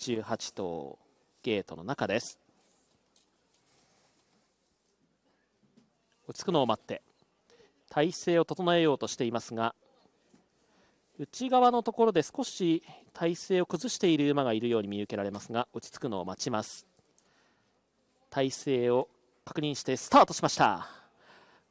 18頭ゲートの中です落ち着くのを待って体勢を整えようとしていますが内側のところで少し体勢を崩している馬がいるように見受けられますが落ち着くのを待ちます体勢を確認してスタートしました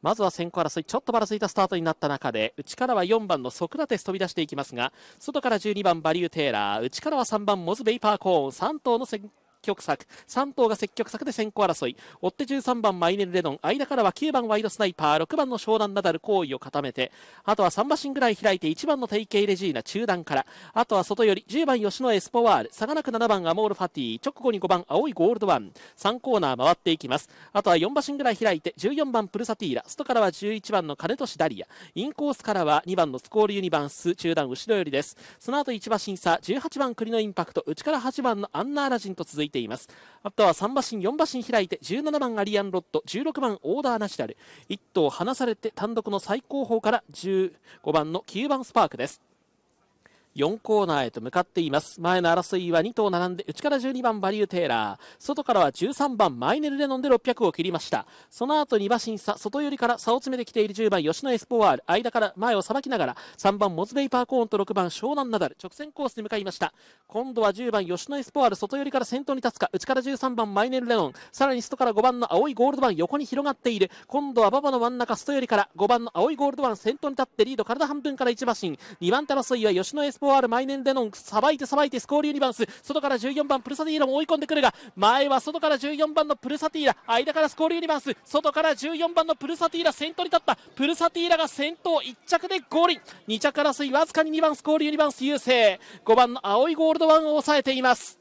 まずは先行争い、ちょっとばらついたスタートになった中で、内からは4番のソクラテス飛び出していきますが、外から12番バリュー・テーラー、内からは3番モズ・ベイパー・コーン、3頭の先極策3頭が積極策で先行争い追って13番マイネル・レノン間からは9番ワイドスナイパー6番の湘南ナダル行為を固めてあとは3馬身ぐらい開いて1番のテイケイ・レジーナ中段からあとは外より10番吉野エスポワール差がなく7番アモール・ファティ直後に5番青いゴールドワン3コーナー回っていきますあとは4馬身ぐらい開いて14番プルサティーラ外からは11番の金利ダリアインコースからは2番のスコール・ユニバンス中段後ろよりですその後1馬身差18番栗のインパクト内から8番のアンナーラジンと続いていていますあとは3馬身4馬身開いて17番アリアンロッド16番オーダーナチュラル1頭離されて単独の最高峰から15番の9番スパークです4コーナーへと向かっています。前の争いは2頭並んで、内から12番バリューテーラー、外からは13番マイネルレノンで600を切りました。その後2馬身差、外寄りから差を詰めてきている10番吉野エスポワール、間から前をさばきながら、3番モズベイパーコーンと6番湘南ナダル、直線コースに向かいました。今度は10番吉野エスポワール、外寄りから先頭に立つか、内から13番マイネルレノン、さらに外から5番の青いゴールドバン横に広がっている。今度は馬場の真ん中、外寄りから5番の青いゴールドバン先頭に立ってリード体半分から1馬身、2番手争いは吉野エスポワール、5ある毎年デノンさばいてさばいてスコールユニバース外から14番プルサティーラも追い込んでくるが前は外から14番のプルサティーラ間からスコールユニバース外から14番のプルサティーラ先頭に立ったプルサティーラが先頭1着でゴール2着争いわずかに2番スコールユニバース優勢5番の青いゴールドワンを抑えています